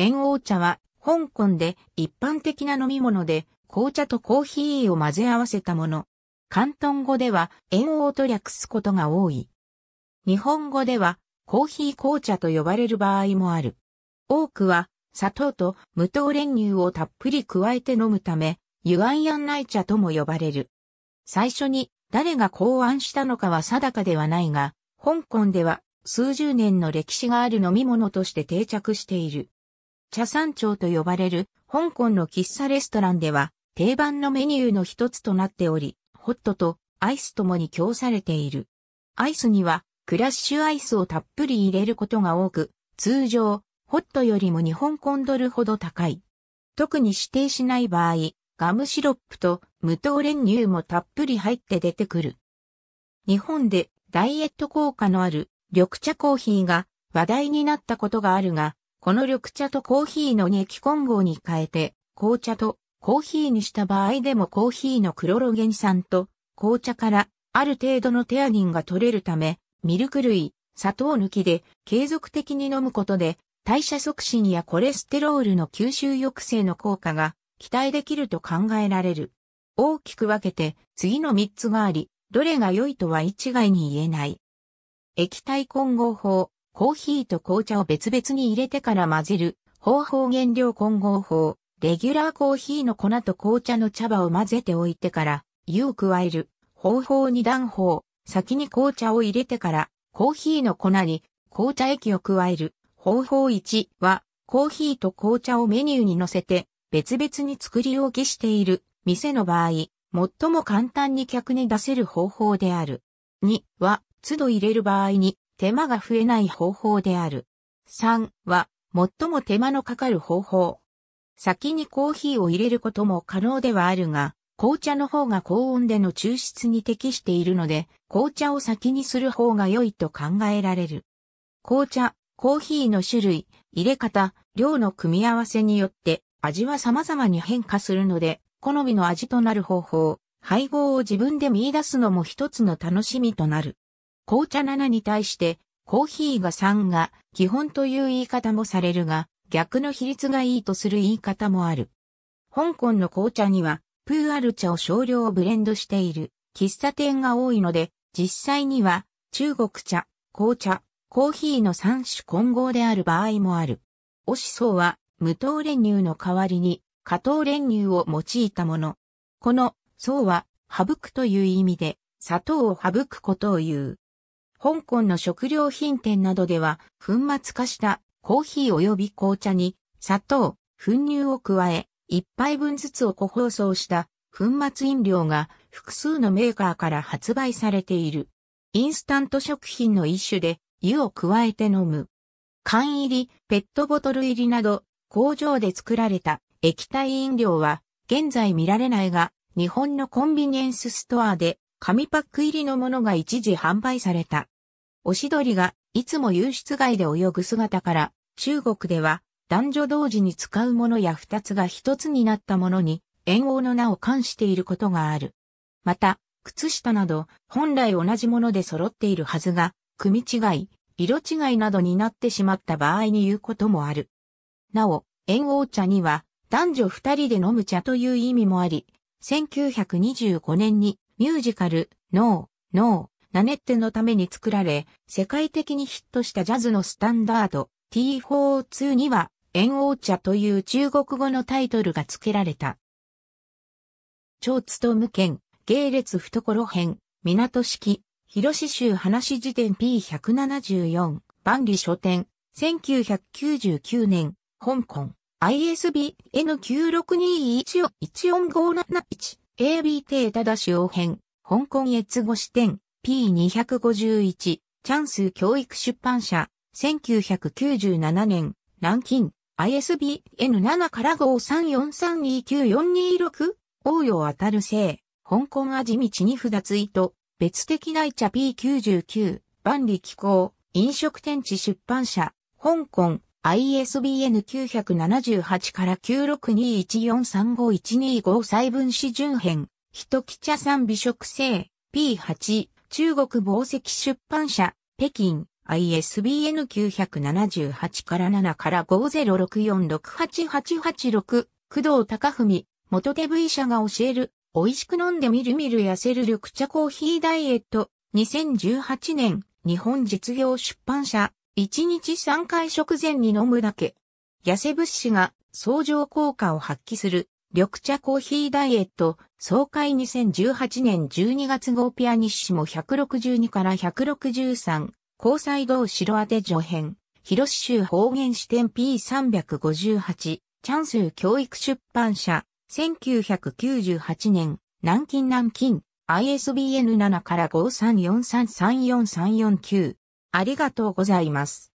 炎王茶は、香港で一般的な飲み物で、紅茶とコーヒーを混ぜ合わせたもの。広東語では、炎王と略すことが多い。日本語では、コーヒー紅茶と呼ばれる場合もある。多くは、砂糖と無糖練乳をたっぷり加えて飲むため、ユアンヤン内茶とも呼ばれる。最初に、誰が考案したのかは定かではないが、香港では数十年の歴史がある飲み物として定着している。茶山町と呼ばれる香港の喫茶レストランでは定番のメニューの一つとなっており、ホットとアイスともに供されている。アイスにはクラッシュアイスをたっぷり入れることが多く、通常、ホットよりも日本コンドルほど高い。特に指定しない場合、ガムシロップと無糖練乳もたっぷり入って出てくる。日本でダイエット効果のある緑茶コーヒーが話題になったことがあるが、この緑茶とコーヒーの二液混合に変えて、紅茶とコーヒーにした場合でもコーヒーのクロロゲン酸と紅茶からある程度のテアニンが取れるため、ミルク類、砂糖抜きで継続的に飲むことで代謝促進やコレステロールの吸収抑制の効果が期待できると考えられる。大きく分けて次の3つがあり、どれが良いとは一概に言えない。液体混合法、コーヒーと紅茶を別々に入れてから混ぜる、方法原料混合法、レギュラーコーヒーの粉と紅茶の茶葉を混ぜておいてから、湯を加える、方法二段法、先に紅茶を入れてから、コーヒーの粉に紅茶液を加える、方法一は、コーヒーと紅茶をメニューに乗せて、別々に作り置きしている店の場合、最も簡単に客に出せる方法である。2は、都度入れる場合に、手間が増えない方法である。3は、最も手間のかかる方法。先にコーヒーを入れることも可能ではあるが、紅茶の方が高温での抽出に適しているので、紅茶を先にする方が良いと考えられる。紅茶、コーヒーの種類、入れ方、量の組み合わせによって味は様々に変化するので、好みの味となる方法、配合を自分で見出すのも一つの楽しみとなる。紅茶7に対して、コーヒーが3が基本という言い方もされるが、逆の比率がいいとする言い方もある。香港の紅茶には、プーアル茶を少量ブレンドしている喫茶店が多いので、実際には中国茶、紅茶、コーヒーの3種混合である場合もある。おしそうは無糖練乳の代わりに加糖練乳を用いたもの。この層は省くという意味で砂糖を省くことを言う。香港の食料品店などでは、粉末化したコーヒー及び紅茶に砂糖、粉乳を加え、一杯分ずつを個包装した粉末飲料が複数のメーカーから発売されている。インスタント食品の一種で湯を加えて飲む。缶入り、ペットボトル入りなど工場で作られた液体飲料は現在見られないが日本のコンビニエンスストアで紙パック入りのものが一時販売された。おしどりがいつも有出外で泳ぐ姿から、中国では男女同時に使うものや二つが一つになったものに、円王の名を冠していることがある。また、靴下など、本来同じもので揃っているはずが、組違い、色違いなどになってしまった場合に言うこともある。なお、円王茶には、男女二人で飲む茶という意味もあり、1925年にミュージカル、ノー、ノー、ナネッテのために作られ、世界的にヒットしたジャズのスタンダード、t 4 2には、炎王茶という中国語のタイトルが付けられた。超務県、芸列懐編、港式、広志州話辞典 P174、万里書店、1999年、香港、ISBN 96214145771 AB t ただし応変、香港越後支店、P251、チャンス教育出版社、1997年、ランキン、ISBN 7から5 3 4 3 2 9 4 2 6応用当たる性、香港味道に札ついと、別的内茶 P99、万里気候、飲食店地出版社、香港、ISBN 978から9621435125細分子順編、一木茶三美食性、P8、中国宝石出版社、北京、ISBN 978から7から5064688886、工藤隆文、元手 V 社が教える、美味しく飲んでみるみる痩せる緑茶コーヒーダイエット、2018年、日本実業出版社、1日3回食前に飲むだけ。痩せ物資が相乗効果を発揮する緑茶コーヒーダイエット総会2018年12月号ピアニッシモ162から163高裁道白宛助編広州方言視点 P358 チャンス教育出版社1998年南京南京 ISBN7 から534334349ありがとうございます。